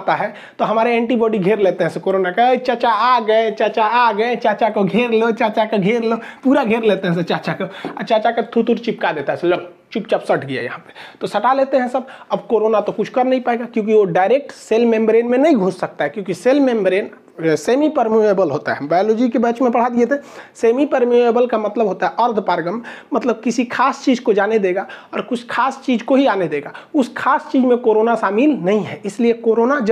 आता है तो हमारे एंटीबॉडी घेर लेते हैं कोरोना का चाचा आ गए चाचा आ गए चाचा को घेर लो चाचा को घेर लो पूरा घेर लेते हैं चाचा को चाचा का थुतुर चिपका देता है चुपचाप सट गया यहाँ पे तो सटा लेते हैं सब अब कोरोना तो कुछ कर नहीं पाएगा क्योंकि वो डायरेक्ट सेल मेम्ब्रेन में नहीं घुस सकता है क्योंकि सेल मेम्ब्रेन सेमी परम्यूएबल होता है बायोलॉजी के बैच में पढ़ा दिए थे सेमी परम्यूएबल का मतलब होता है अर्ध पारगम मतलब किसी खास चीज़ को जाने देगा और कुछ खास चीज़ को ही आने देगा उस खास चीज़ में कोरोना शामिल नहीं है इसलिए कोरोना जब